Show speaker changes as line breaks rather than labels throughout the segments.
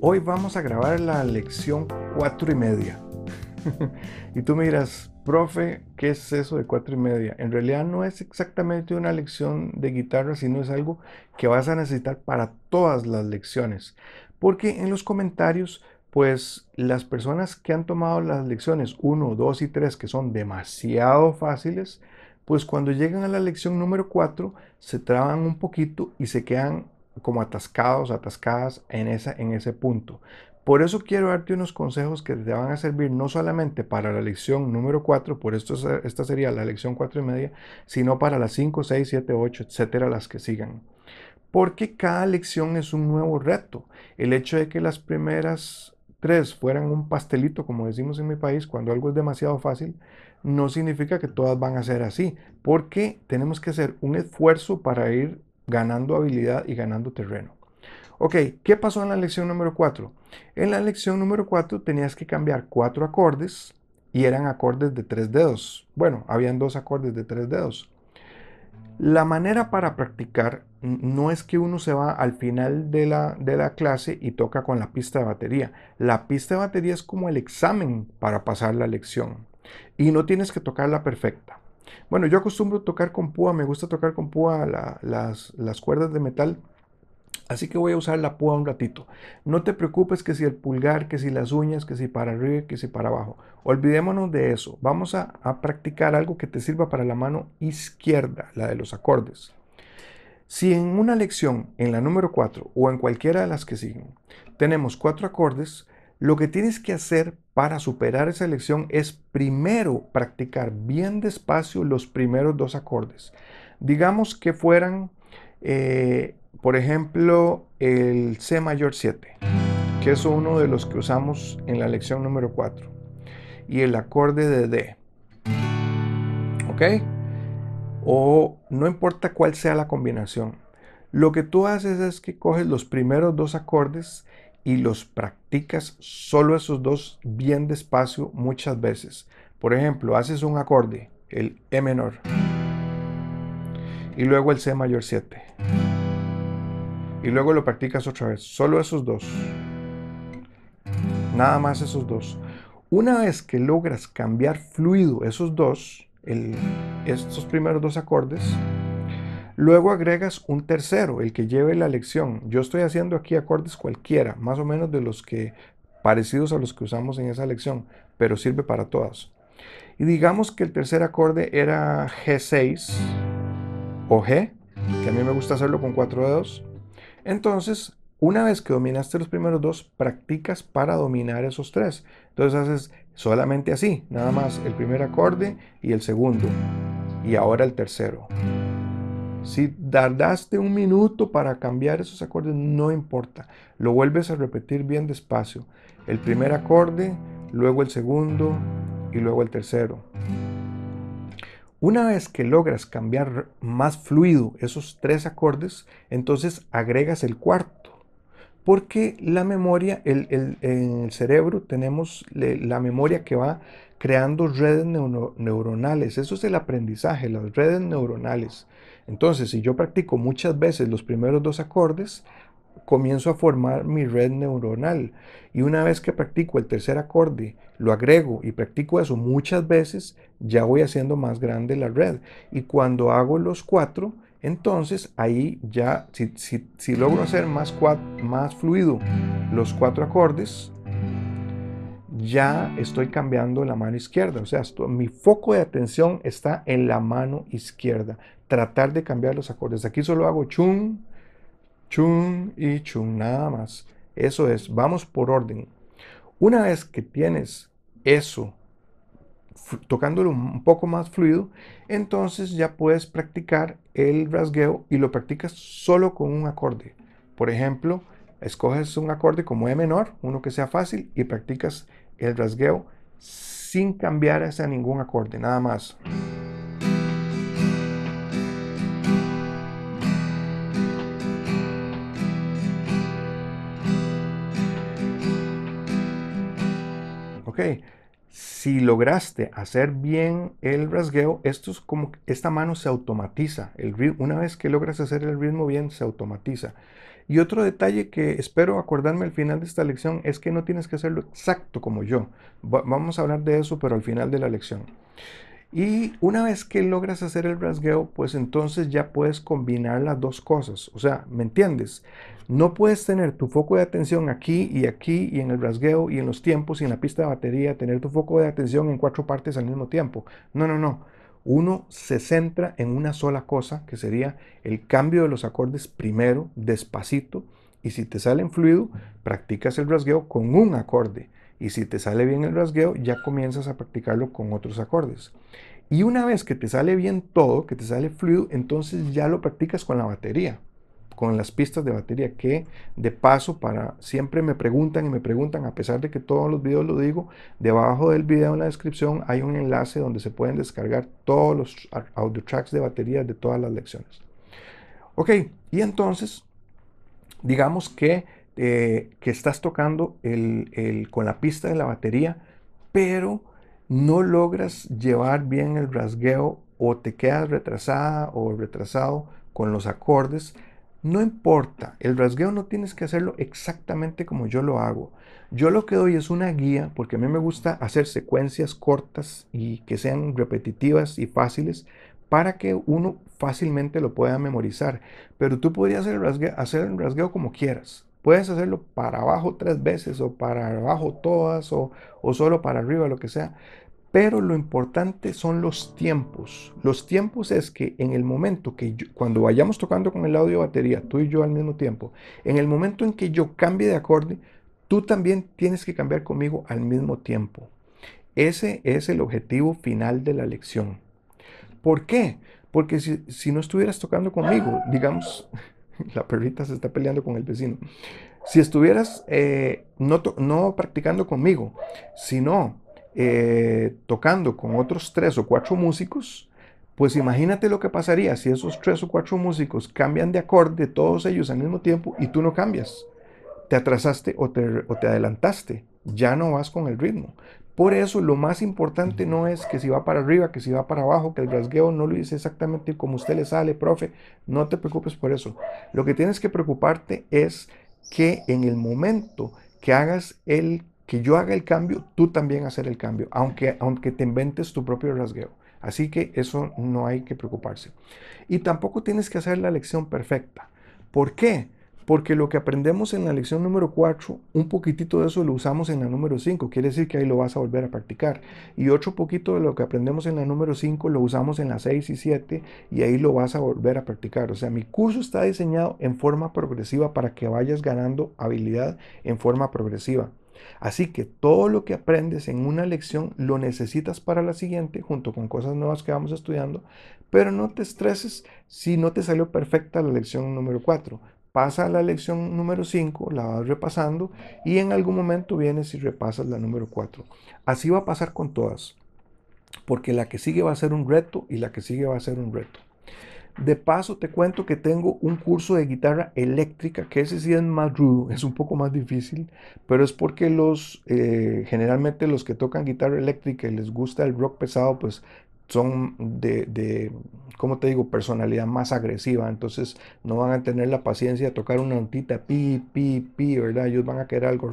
Hoy vamos a grabar la lección 4 y media. y tú miras profe, ¿qué es eso de 4 y media? En realidad no es exactamente una lección de guitarra, sino es algo que vas a necesitar para todas las lecciones. Porque en los comentarios pues las personas que han tomado las lecciones 1, 2 y 3, que son demasiado fáciles, pues cuando llegan a la lección número 4 se traban un poquito y se quedan como atascados, atascadas en, esa, en ese punto. Por eso quiero darte unos consejos que te van a servir no solamente para la lección número 4, por esto esta sería la lección 4 y media, sino para las 5, 6, 7, 8, etcétera, las que sigan. Porque cada lección es un nuevo reto. El hecho de que las primeras tres fueran un pastelito, como decimos en mi país, cuando algo es demasiado fácil, no significa que todas van a ser así, porque tenemos que hacer un esfuerzo para ir ganando habilidad y ganando terreno. Ok, ¿qué pasó en la lección número 4? En la lección número 4 tenías que cambiar cuatro acordes y eran acordes de tres dedos. Bueno, habían dos acordes de tres dedos. La manera para practicar no es que uno se va al final de la, de la clase y toca con la pista de batería. La pista de batería es como el examen para pasar la lección y no tienes que tocarla perfecta. Bueno, yo acostumbro tocar con púa, me gusta tocar con púa las, cuerdas de metal. Así que voy a usar la púa un ratito. No te preocupes que si el pulgar, que si las uñas, que si para arriba, que si para abajo. Olvidémonos de eso. Vamos a, a, practicar algo que te sirva para la mano izquierda, la de los acordes. Si en una lección, en la número 4 o en cualquiera de las que siguen, tenemos cuatro acordes, lo que tienes que hacer para superar esa lección es primero practicar bien despacio los primeros dos acordes. Digamos que fueran, eh, por ejemplo, el C mayor 7, que es uno de los que usamos en la lección número 4, y el acorde de D. ¿Ok? O no importa cuál sea la combinación. Lo que tú haces es que coges los primeros dos acordes y los practicas solo esos dos bien despacio muchas veces. Por ejemplo, haces un acorde, el E menor, y luego el C mayor 7. Y luego lo practicas otra vez, solo esos dos. Nada más esos dos. Una vez que logras cambiar fluido esos dos, estos primeros dos acordes, Luego agregas un tercero, el que lleve la lección. Yo estoy haciendo aquí acordes cualquiera, más o menos de los que parecidos a los que usamos en esa lección, pero sirve para todos Y digamos que el tercer acorde era G6 o G, que a mí me gusta hacerlo con cuatro dedos. Entonces, una vez que dominaste los primeros dos, practicas para dominar esos tres. Entonces haces solamente así, nada más el primer acorde y el segundo, y ahora el tercero. Si tardaste un minuto para cambiar esos acordes, no importa. Lo vuelves a repetir bien despacio. El primer acorde, luego el segundo y luego el tercero. Una vez que logras cambiar más fluido esos tres acordes, entonces agregas el cuarto porque la memoria, en el cerebro tenemos la memoria que va creando redes neuronales, eso es el aprendizaje, las redes neuronales. Entonces, si yo practico muchas veces los primeros dos acordes, comienzo a formar mi red neuronal. Y una vez que practico el tercer acorde, lo agrego y practico eso muchas veces, ya voy haciendo más grande la red. Y cuando hago los cuatro, entonces ahí ya, si, logro hacer más, más fluido los cuatro acordes, ya estoy cambiando la mano izquierda. O sea, mi foco de atención está en la mano izquierda. Tratar de cambiar los acordes. Aquí solo hago chun, chun y chun, nada más. Eso es, vamos por orden. Una vez que tienes eso tocándolo un poco más fluido, entonces ya puedes practicar el rasgueo y lo practicas solo con un acorde. Por ejemplo, escoges un acorde como E menor, uno que sea fácil, y practicas el rasgueo sin cambiar hacia ningún acorde, nada más. Okay si lograste hacer bien el rasgueo, esto es como esta mano se automatiza. El una vez que logras hacer el ritmo bien, se automatiza. Y otro detalle que espero acordarme al final de esta lección es que no tienes que hacerlo exacto como yo. vamos a hablar de eso, pero al final de la lección. Y una vez que logras hacer el rasgueo, pues entonces ya puedes combinar las dos cosas. O sea, ¿me entiendes? No puedes tener tu foco de atención aquí y aquí y en el rasgueo y en los tiempos y en la pista de batería, tener tu foco de atención en cuatro partes al mismo tiempo. No, no, no. Uno se centra en una sola cosa, que sería el cambio de los acordes primero, despacito, y si te sale en fluido, practicas el rasgueo con un acorde y si te sale bien el rasgueo, ya comienzas a practicarlo con otros acordes. Y una vez que te sale bien todo, que te sale fluido, entonces ya lo practicas con la batería, con las pistas de batería, que de paso para siempre me preguntan y me preguntan, a pesar de que todos los videos lo digo, debajo del video en la descripción hay un enlace donde se pueden descargar todos los audio tracks de batería de todas las lecciones. Ok, y entonces, digamos que eh, que estás tocando el, con la pista de la batería, pero no logras llevar bien el rasgueo o te quedas retrasada o retrasado con los acordes, no importa, el rasgueo no tienes que hacerlo exactamente como yo lo hago. Yo lo que doy es una guía, porque a mí me gusta hacer secuencias cortas y que sean repetitivas y fáciles para que uno fácilmente lo pueda memorizar. Pero tú podrías hacer hacer el rasgueo como quieras. Puedes hacerlo para abajo tres veces o para abajo todas o, solo para arriba, lo que sea. Pero lo importante son los tiempos. Los tiempos es que en el momento que cuando vayamos tocando con el audio batería, tú y yo al mismo tiempo, en el momento en que yo cambie de acorde, tú también tienes que cambiar conmigo al mismo tiempo. Ese es el objetivo final de la lección. ¿Por qué? Porque si, si no estuvieras tocando conmigo, digamos, la perrita se está peleando con el vecino. Si estuvieras eh, no, practicando conmigo, sino eh, tocando con otros tres o cuatro músicos, pues imagínate lo que pasaría si esos tres o cuatro músicos cambian de acorde todos ellos al mismo tiempo y tú no cambias. Te atrasaste o te, o te adelantaste, ya no vas con el ritmo. Por eso lo más importante no es que si va para arriba, que si va para abajo, que el rasgueo no lo hice exactamente como usted le sale, profe. No te preocupes por eso. Lo que tienes que preocuparte es que en el momento que hagas el que yo haga el cambio, tú también hacer el cambio, aunque aunque te inventes tu propio rasgueo. Así que eso no hay que preocuparse. Y tampoco tienes que hacer la lección perfecta. ¿Por qué? Porque lo que aprendemos en la lección número 4, un poquitito de eso lo usamos en la número 5, quiere decir que ahí lo vas a volver a practicar. Y otro poquito de lo que aprendemos en la número 5 lo usamos en la 6 y 7 y ahí lo vas a volver a practicar. O sea, mi curso está diseñado en forma progresiva para que vayas ganando habilidad en forma progresiva. Así que todo lo que aprendes en una lección lo necesitas para la siguiente, junto con cosas nuevas que vamos estudiando, pero no te estreses si no te salió perfecta la lección número 4, pasa la lección número 5, la vas repasando y en algún momento vienes y repasas la número 4. Así va a pasar con todas, porque la que sigue va a ser un reto y la que sigue va a ser un reto. De paso te cuento que tengo un curso de guitarra eléctrica, que ese sí es más rudo, es un poco más difícil, pero es porque los, eh, generalmente los que tocan guitarra eléctrica y les gusta el rock pesado, pues son de, como te digo, personalidad más agresiva. Entonces no van a tener la paciencia de tocar una notita pi, pi, pi, ¿verdad? Ellos van a querer algo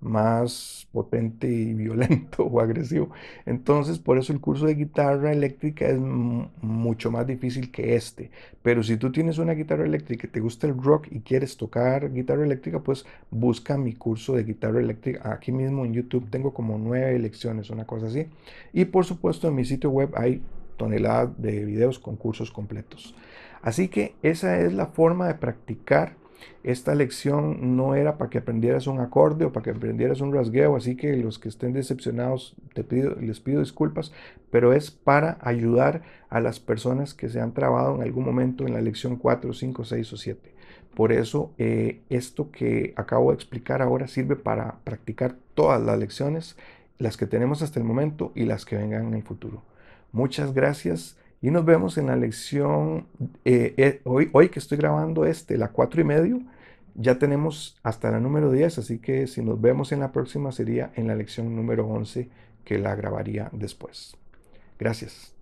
más potente y violento o agresivo. Entonces, por eso el curso de guitarra eléctrica es mucho más difícil que este. Pero si tú tienes una guitarra eléctrica y te gusta el rock y quieres tocar guitarra eléctrica, pues busca mi curso de guitarra eléctrica. Aquí mismo en YouTube tengo como nueve lecciones, una cosa así. Y por supuesto, en mi sitio web hay toneladas de videos con cursos completos. Así que esa es la forma de practicar. Esta lección no era para que aprendieras un acorde o para que aprendieras un rasgueo, así que los que estén decepcionados les pido disculpas, pero es para ayudar a las personas que se han trabado en algún momento en la lección 4, 5, 6 o 7. Por eso eh, esto que acabo de explicar ahora sirve para practicar todas las lecciones, las que tenemos hasta el momento y las que vengan en el futuro. Muchas gracias y nos vemos en la lección eh, eh, hoy, hoy que estoy grabando este, la 4 y medio. Ya tenemos hasta la número 10, así que si nos vemos en la próxima sería en la lección número 11 que la grabaría después. Gracias.